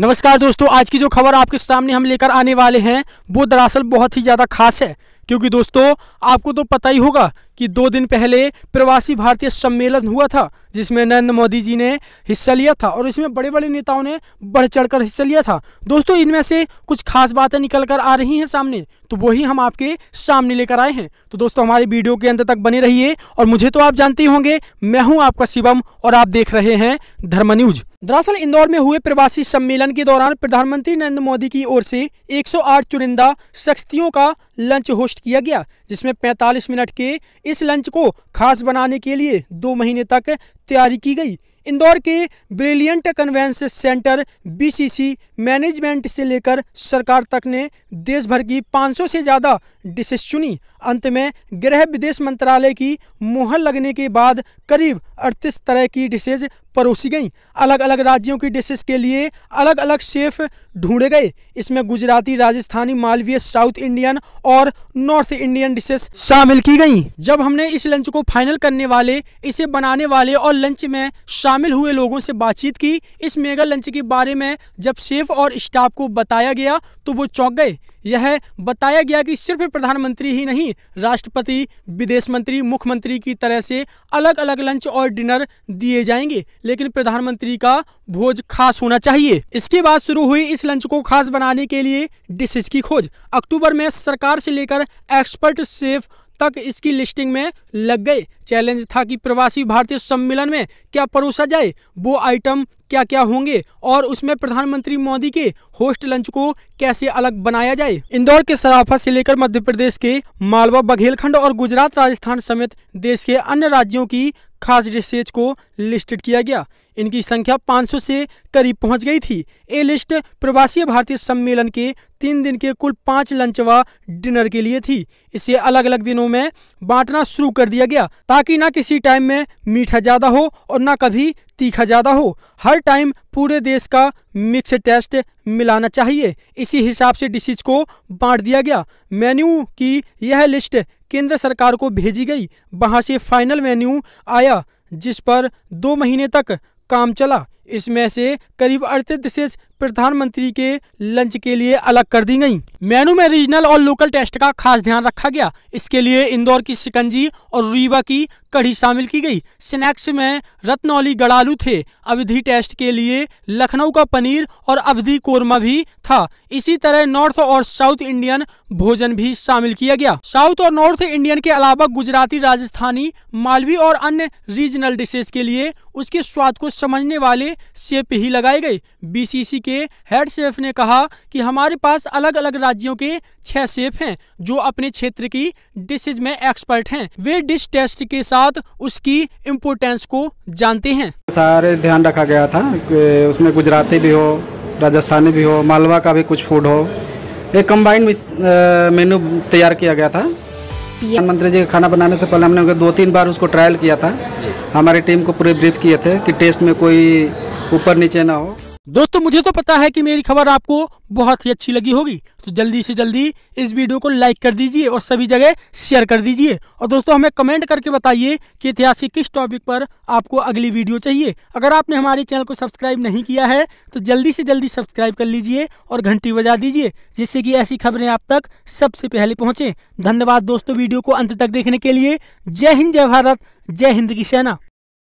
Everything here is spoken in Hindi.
नमस्कार दोस्तों आज की जो खबर आपके सामने हम लेकर आने वाले हैं वो दरअसल बहुत ही ज़्यादा खास है क्योंकि दोस्तों आपको तो पता ही होगा कि दो दिन पहले प्रवासी भारतीय सम्मेलन हुआ था जिसमें नरेंद्र मोदी जी ने हिस्सा लिया था और इसमें बड़े बड़े नेताओं ने बढ़ चढ़कर हिस्सा लिया था दोस्तों इनमें से कुछ खास बातें निकल कर आ रही हैं सामने तो वही हम आपके सामने लेकर आए हैं तो दोस्तों हमारी वीडियो के अंत तक बने रहिए और मुझे तो आप जानते होंगे मैं हूं आपका शिवम और आप देख रहे हैं धर्म न्यूज दरअसल इंदौर में हुए प्रवासी सम्मेलन के दौरान प्रधानमंत्री नरेंद्र मोदी की ओर से 108 चुनिंदा शख्सियों का लंच होस्ट किया गया जिसमें 45 मिनट के इस लंच को खास बनाने के लिए दो महीने तक तैयारी की गई इंदौर के brilliant convention centre BCC management से लेकर सरकार तक ने देश भर की 500 से ज़्यादा डिशेस चुनी अंत में गृह विदेश मंत्रालय की मुहर लगने के बाद करीब अड़तीस तरह की डिशेज परोसी गई अलग अलग राज्यों की डिशेस के लिए अलग अलग शेफ ढूंढे गए इसमें गुजराती राजस्थानी मालवीय साउथ इंडियन और नॉर्थ इंडियन डिशेस शामिल की गई जब हमने इस लंच को फाइनल करने वाले इसे बनाने वाले और लंच में शामिल हुए लोगों से बातचीत की इस मेगा लंच के बारे में जब शेफ और स्टाफ को बताया गया तो वो चौंक गए यह बताया गया कि सिर्फ प्रधानमंत्री ही नहीं राष्ट्रपति विदेश मंत्री मुख्यमंत्री की तरह से अलग अलग लंच और डिनर दिए जाएंगे लेकिन प्रधानमंत्री का भोज खास होना चाहिए इसके बाद शुरू हुई इस लंच को खास बनाने के लिए डिशेज की खोज अक्टूबर में सरकार से लेकर एक्सपर्ट सेफ तक इसकी लिस्टिंग में लग गए चैलेंज था कि प्रवासी भारतीय सम्मेलन में क्या परोसा जाए वो आइटम क्या क्या होंगे और उसमें प्रधानमंत्री मोदी के होस्ट लंच को कैसे अलग बनाया जाए इंदौर के सराफा से लेकर मध्य प्रदेश के मालवा बघेलखंड और गुजरात राजस्थान समेत देश के अन्य राज्यों की खास डिशेज को लिस्टेड किया गया इनकी संख्या 500 से करीब पहुंच गई थी ये लिस्ट प्रवासी भारतीय सम्मेलन के तीन दिन के कुल पाँच लंच व डिनर के लिए थी इसे अलग अलग दिनों में बांटना शुरू कर दिया गया ताकि ना किसी टाइम में मीठा ज़्यादा हो और ना कभी तीखा ज़्यादा हो हर टाइम पूरे देश का मिक्स टेस्ट मिलाना चाहिए इसी हिसाब से डिशेज को बांट दिया गया मेन्यू की यह लिस्ट केंद्र सरकार को भेजी गई वहां से फाइनल मेन्यू आया जिस पर दो महीने तक काम चला इसमें से करीब अड़तीस डिशेज प्रधानमंत्री के लंच के लिए अलग कर दी गई मेनू में रीजनल और लोकल टेस्ट का खास ध्यान रखा गया इसके लिए इंदौर की सिकंजी और रीवा की कढ़ी शामिल की गई स्नैक्स में रत्नौली गड़ालू थे अवधि टेस्ट के लिए लखनऊ का पनीर और अवधि कोरमा भी था इसी तरह नॉर्थ और साउथ इंडियन भोजन भी शामिल किया गया साउथ और नॉर्थ इंडियन के अलावा गुजराती राजस्थानी मालवी और अन्य रीजनल डिशेज के लिए उसके स्वाद को समझने वाले सेप ही लगाई गई बीसीसी के हेड सेफ ने कहा कि हमारे पास अलग अलग राज्यों के छह सेफ हैं जो अपने क्षेत्र की डिशेज में एक्सपर्ट हैं वे डिश टेस्ट के साथ उसकी इम्पोर्टेंस को जानते हैं सारे ध्यान रखा गया था उसमें गुजराती भी हो राजस्थानी भी हो मालवा का भी कुछ फूड हो एक कम्बाइंड मेन्यू तैयार किया गया था प्रधानमंत्री जी का खाना बनाने से पहले हमने दो तीन बार उसको ट्रायल किया था हमारी टीम को पूरे ब्रीथ किए थे कि टेस्ट में कोई ऊपर नीचे ना हो दोस्तों मुझे तो पता है कि मेरी खबर आपको बहुत ही अच्छी लगी होगी तो जल्दी से जल्दी इस वीडियो को लाइक कर दीजिए और सभी जगह शेयर कर दीजिए और दोस्तों हमें कमेंट करके बताइए कि ऐतिहासिक किस टॉपिक पर आपको अगली वीडियो चाहिए अगर आपने हमारे चैनल को सब्सक्राइब नहीं किया है तो जल्दी से जल्दी सब्सक्राइब कर लीजिए और घंटी बजा दीजिए जिससे कि ऐसी खबरें आप तक सबसे पहले पहुँचें धन्यवाद दोस्तों वीडियो को अंत तक देखने के लिए जय हिंद जय भारत जय हिंद की सेना